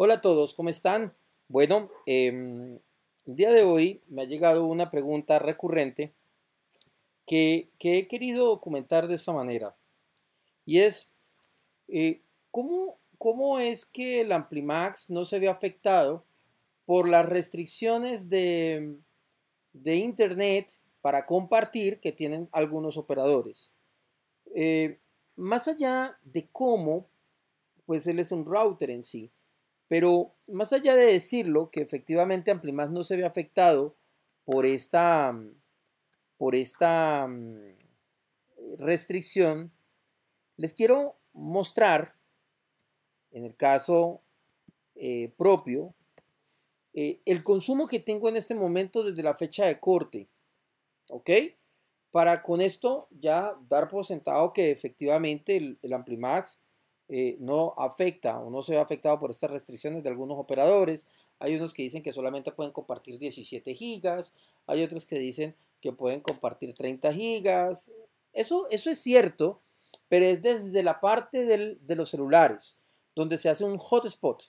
Hola a todos, ¿cómo están? Bueno, em, el día de hoy me ha llegado una pregunta recurrente que, he querido comentar de esta manera. Y es, eh, ¿cómo, es que el Amplimax no se ve afectado por las restricciones de, Internet para compartir que tienen algunos operadores? Eh, más allá de cómo, pues él es un router en sí, pero más allá de decirlo, que efectivamente Amplimax no se ve afectado por esta, mm, por esta mm, restricción, les quiero mostrar, en el caso eh, propio, eh, el consumo que tengo en este momento desde la fecha de corte. ¿Ok? Para con esto ya dar por sentado que efectivamente el Amplimax eh, no afecta o no se ve afectado por estas restricciones de algunos operadores. Hay unos que dicen que solamente pueden compartir 17 gigas, hay otros que dicen que pueden compartir 30 gigas. Eso, eso es cierto, pero es desde la parte de los celulares, donde se hace un hotspot.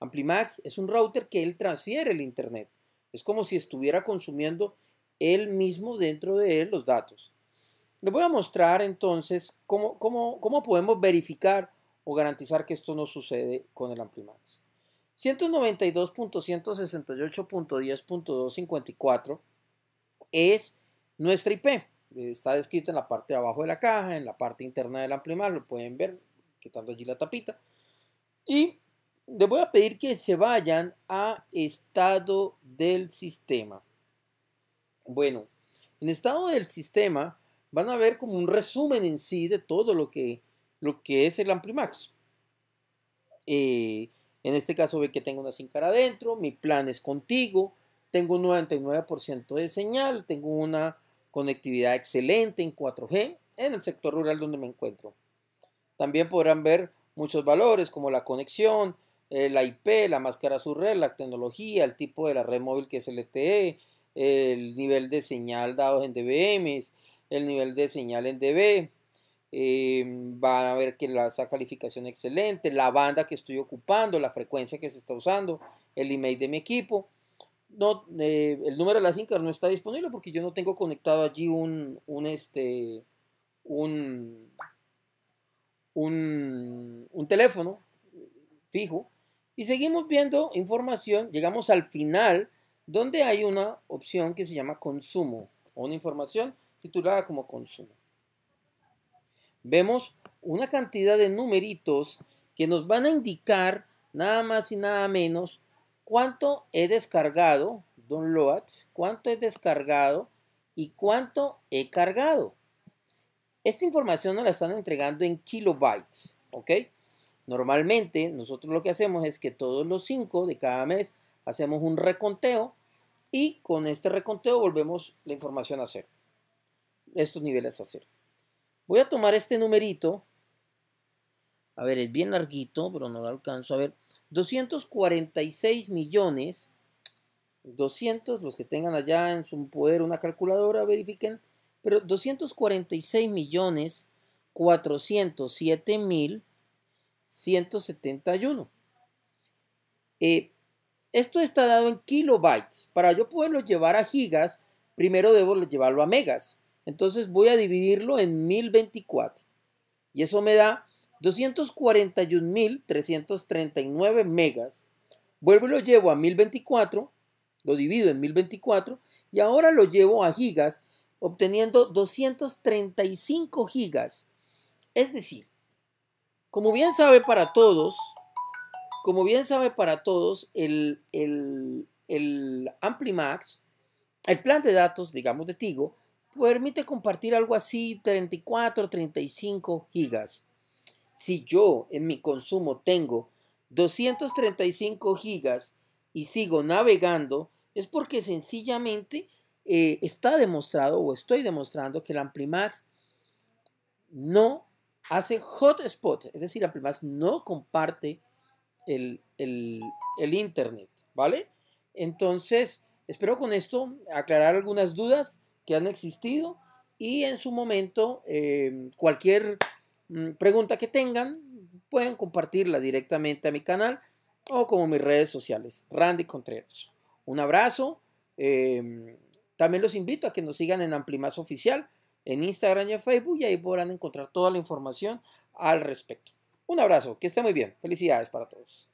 Amplimax es un router que él transfiere el Internet. Es como si estuviera consumiendo él mismo dentro de él los datos. Les voy a mostrar entonces cómo, cómo podemos verificar o garantizar que esto no sucede con el Amplimax. 192.168.10.254 es nuestra IP. Está descrito en la parte de abajo de la caja, en la parte interna del Amplimax, lo pueden ver quitando allí la tapita. Y le voy a pedir que se vayan a estado del sistema. Bueno, en estado del sistema van a ver como un resumen en sí de todo lo que lo que es el Amplimax. Eh, en este caso ve que tengo una sin cara adentro, mi plan es contigo, tengo un 99% de señal, tengo una conectividad excelente en 4G en el sector rural donde me encuentro. También podrán ver muchos valores como la conexión, eh, la IP, la máscara subred, la tecnología, el tipo de la red móvil que es LTE, e, el nivel de señal dados en DBMs, el nivel de señal en DB, eh, van a ver que la, calificación excelente, la banda que estoy ocupando, la frecuencia que se está usando, el email de mi equipo. No, eh, el número de la SINCAR no está disponible porque yo no tengo conectado allí un, este, un, teléfono fijo. Y seguimos viendo información, llegamos al final, donde hay una opción que se llama consumo, o una información titulada como consumo vemos una cantidad de numeritos que nos van a indicar nada más y nada menos cuánto he descargado, downloads, cuánto he descargado y cuánto he cargado. Esta información nos la están entregando en kilobytes, ¿ok? Normalmente nosotros lo que hacemos es que todos los 5 de cada mes hacemos un reconteo y con este reconteo volvemos la información a cero. Estos niveles a cero. Voy a tomar este numerito. A ver, es bien larguito, pero no lo alcanzo. A ver, 246 millones. 200, los que tengan allá en su poder una calculadora, verifiquen. Pero 246 millones 407 mil 171. Eh, esto está dado en kilobytes. Para yo poderlo llevar a gigas, primero debo llevarlo a megas. Entonces voy a dividirlo en 1024. Y eso me da 241.339 megas. Vuelvo y lo llevo a 1024, lo divido en 1024 y ahora lo llevo a gigas, obteniendo 235 gigas. Es decir, como bien sabe para todos, como bien sabe para todos, el, el, el AmpliMax, el plan de datos, digamos, de Tigo, permite compartir algo así 34, 35 gigas. Si yo en mi consumo tengo 235 gigas y sigo navegando, es porque sencillamente eh, está demostrado o estoy demostrando que el Amplimax no hace hotspot, es decir, Amplimax no comparte el internet, ¿vale? Entonces, espero con esto aclarar algunas dudas que han existido y en su momento eh, cualquier mm, pregunta que tengan pueden compartirla directamente a mi canal o como mis redes sociales, Randy Contreras. Un abrazo. Eh, también los invito a que nos sigan en Amplimazo Oficial, en Instagram y en Facebook, y ahí podrán encontrar toda la información al respecto. Un abrazo, que esté muy bien. Felicidades para todos.